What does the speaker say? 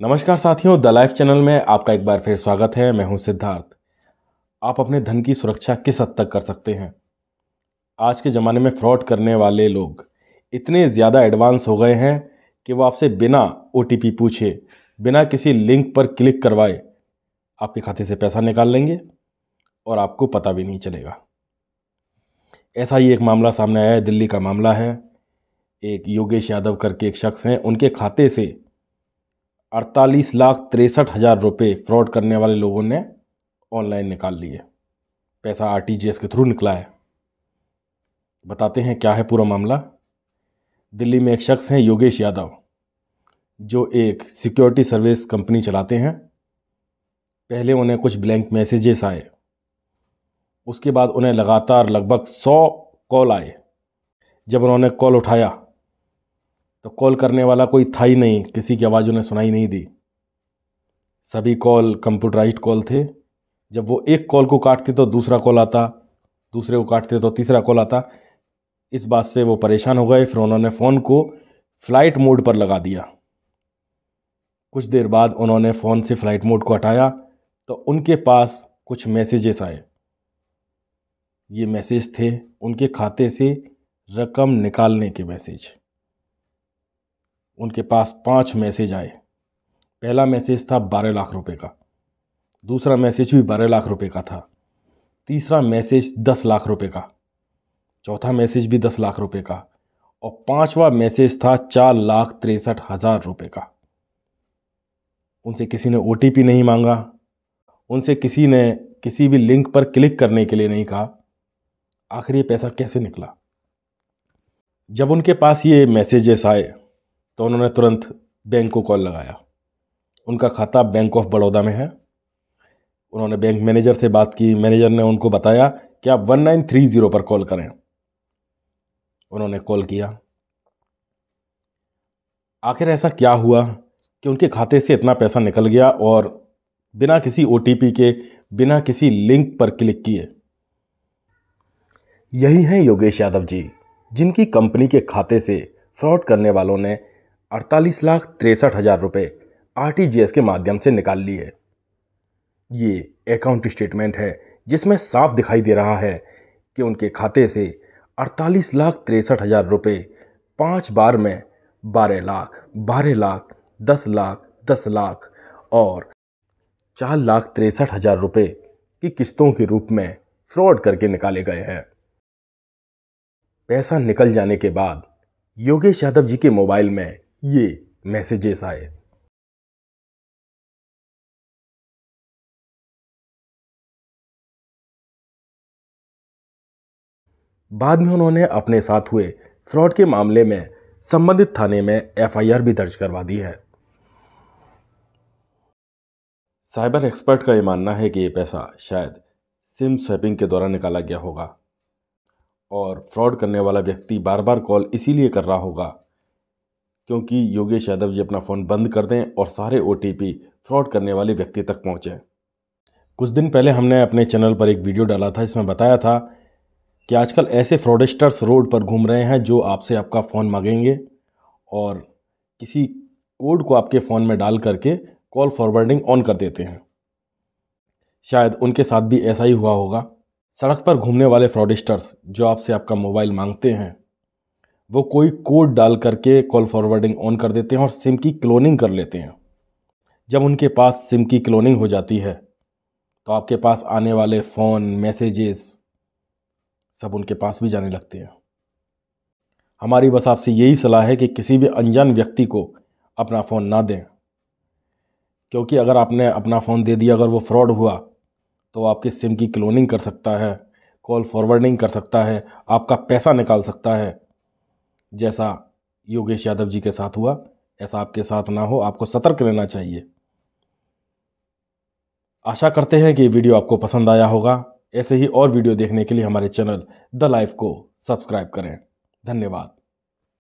नमस्कार साथियों the life channel में आपका एक बार फिर स्वागत है मैं हूं सिद्धार्थ आप अपने धन की सुरक्षा किस हद तक कर सकते हैं आज के ज़माने में फ्रॉड करने वाले लोग इतने ज़्यादा एडवांस हो गए हैं कि वो आपसे बिना ओ पूछे बिना किसी लिंक पर क्लिक करवाए आपके खाते से पैसा निकाल लेंगे और आपको पता भी नहीं चलेगा ऐसा ही एक मामला सामने आया है दिल्ली का मामला है एक योगेश यादव करके एक शख्स हैं उनके खाते से अड़तालीस लाख तिरसठ हज़ार रुपये फ्रॉड करने वाले लोगों ने ऑनलाइन निकाल लिए पैसा आर के थ्रू निकला है बताते हैं क्या है पूरा मामला दिल्ली में एक शख्स हैं योगेश यादव जो एक सिक्योरिटी सर्विस कंपनी चलाते हैं पहले उन्हें कुछ ब्लैंक मैसेजेस आए उसके बाद उन्हें लगातार लगभग सौ कॉल आए जब उन्होंने कॉल उठाया तो कॉल करने वाला कोई था ही नहीं किसी की आवाज़ उन्हें सुनाई नहीं दी सभी कॉल कंप्यूटराइज्ड कॉल थे जब वो एक कॉल को काटते तो दूसरा कॉल आता दूसरे को काटते तो तीसरा कॉल आता इस बात से वो परेशान हो गए फिर उन्होंने फ़ोन को फ़्लाइट मोड पर लगा दिया कुछ देर बाद उन्होंने फ़ोन से फ़्लाइट मोड को हटाया तो उनके पास कुछ मैसेजेस आए ये मैसेज थे उनके खाते से रकम निकालने के मैसेज उनके पास पांच मैसेज आए पहला मैसेज था बारह लाख रुपए का दूसरा मैसेज भी बारह लाख रुपए का था तीसरा मैसेज दस लाख रुपए का चौथा मैसेज भी दस लाख रुपए का और पांचवा मैसेज था चार लाख तिरसठ हज़ार रुपये का उनसे किसी ने ओ नहीं मांगा उनसे किसी ने किसी भी लिंक पर क्लिक करने के लिए नहीं कहा आखिर ये पैसा कैसे निकला जब उनके पास ये मैसेजेस आए तो उन्होंने तुरंत बैंक को कॉल लगाया उनका खाता बैंक ऑफ बड़ौदा में है उन्होंने बैंक मैनेजर से बात की मैनेजर ने उनको बताया कि आप वन नाइन थ्री ज़ीरो पर कॉल करें उन्होंने कॉल किया आखिर ऐसा क्या हुआ कि उनके खाते से इतना पैसा निकल गया और बिना किसी ओ के बिना किसी लिंक पर क्लिक किए यही हैं योगेश यादव जी जिनकी कंपनी के खाते से फ्रॉड करने वालों ने अड़तालीस लाख तिरसठ हज़ार रुपये आर के माध्यम से निकाल लिए ये अकाउंट स्टेटमेंट है जिसमें साफ दिखाई दे रहा है कि उनके खाते से अड़तालीस लाख तिरसठ हज़ार रुपये पाँच बार में बारह लाख बारह लाख दस लाख दस लाख और चार लाख तिरसठ हज़ार रुपये की किस्तों के रूप में फ्रॉड करके निकाले गए हैं पैसा निकल जाने के बाद योगेश यादव जी के मोबाइल में ये मैसेजेस आए बाद में उन्होंने अपने साथ हुए फ्रॉड के मामले में संबंधित थाने में एफआईआर भी दर्ज करवा दी है साइबर एक्सपर्ट का यह मानना है कि यह पैसा शायद सिम स्वैपिंग के दौरान निकाला गया होगा और फ्रॉड करने वाला व्यक्ति बार बार कॉल इसीलिए कर रहा होगा क्योंकि योगेश यादव जी अपना फ़ोन बंद कर दें और सारे ओ फ्रॉड करने वाले व्यक्ति तक पहुँचें कुछ दिन पहले हमने अपने चैनल पर एक वीडियो डाला था जिसमें बताया था कि आजकल ऐसे फ्रॉडस्टर्स रोड पर घूम रहे हैं जो आपसे आपका फ़ोन मांगेंगे और किसी कोड को आपके फ़ोन में डाल करके कॉल फॉरवर्डिंग ऑन कर देते हैं शायद उनके साथ भी ऐसा ही हुआ होगा सड़क पर घूमने वाले फ्रॉडिस्टर्स जो आपसे आपका मोबाइल मांगते हैं वो कोई कोड डाल करके कॉल फॉरवर्डिंग ऑन कर देते हैं और सिम की क्लोनिंग कर लेते हैं जब उनके पास सिम की क्लोनिंग हो जाती है तो आपके पास आने वाले फ़ोन मैसेजेस सब उनके पास भी जाने लगते हैं हमारी बस आपसे यही सलाह है कि किसी भी अनजान व्यक्ति को अपना फ़ोन ना दें क्योंकि अगर आपने अपना फ़ोन दे दिया अगर वो फ्रॉड हुआ तो आपके सिम की क्लोनिंग कर सकता है कॉल फॉरवर्डिंग कर सकता है आपका पैसा निकाल सकता है जैसा योगेश यादव जी के साथ हुआ ऐसा आपके साथ ना हो आपको सतर्क रहना चाहिए आशा करते हैं कि वीडियो आपको पसंद आया होगा ऐसे ही और वीडियो देखने के लिए हमारे चैनल द लाइफ को सब्सक्राइब करें धन्यवाद